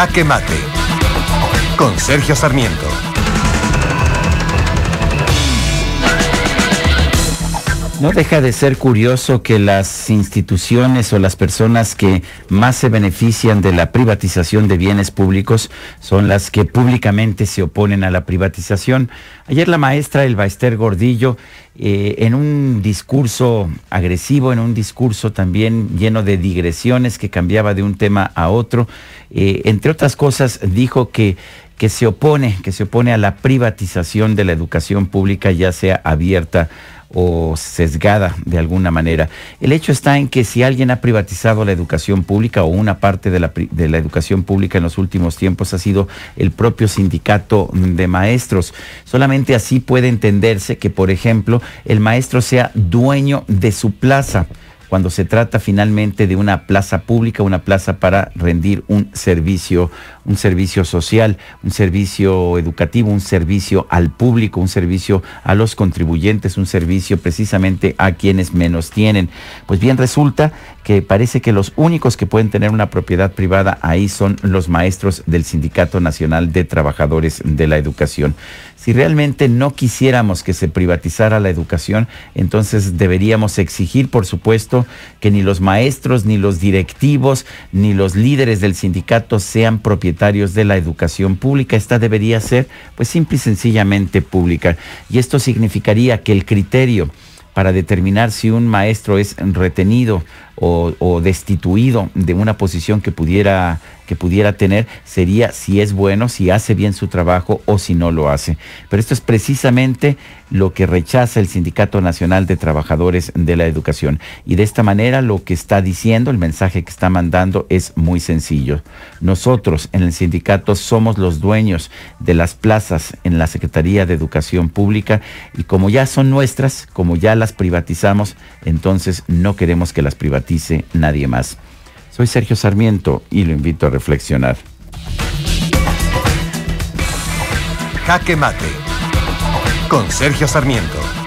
Jaque Mate con Sergio Sarmiento. No deja de ser curioso que las instituciones o las personas que más se benefician de la privatización de bienes públicos son las que públicamente se oponen a la privatización. Ayer la maestra Ester Gordillo, eh, en un discurso agresivo, en un discurso también lleno de digresiones que cambiaba de un tema a otro, eh, entre otras cosas dijo que que se opone, que se opone a la privatización de la educación pública, ya sea abierta o sesgada de alguna manera. El hecho está en que si alguien ha privatizado la educación pública o una parte de la, de la educación pública en los últimos tiempos ha sido el propio sindicato de maestros. Solamente así puede entenderse que, por ejemplo, el maestro sea dueño de su plaza cuando se trata finalmente de una plaza pública, una plaza para rendir un servicio, un servicio social, un servicio educativo, un servicio al público, un servicio a los contribuyentes, un servicio precisamente a quienes menos tienen. Pues bien, resulta que parece que los únicos que pueden tener una propiedad privada ahí son los maestros del Sindicato Nacional de Trabajadores de la Educación. Si realmente no quisiéramos que se privatizara la educación, entonces deberíamos exigir, por supuesto, que ni los maestros, ni los directivos, ni los líderes del sindicato sean propietarios de la educación pública. Esta debería ser, pues, simple y sencillamente pública. Y esto significaría que el criterio para determinar si un maestro es retenido o, destituido de una posición que pudiera, que pudiera tener sería si es bueno, si hace bien su trabajo o si no lo hace. Pero esto es precisamente lo que rechaza el Sindicato Nacional de Trabajadores de la Educación. Y de esta manera lo que está diciendo, el mensaje que está mandando es muy sencillo. Nosotros en el sindicato somos los dueños de las plazas en la Secretaría de Educación Pública y como ya son nuestras, como ya las privatizamos, entonces no queremos que las privatizemos dice nadie más. Soy Sergio Sarmiento y lo invito a reflexionar. Jaque Mate con Sergio Sarmiento.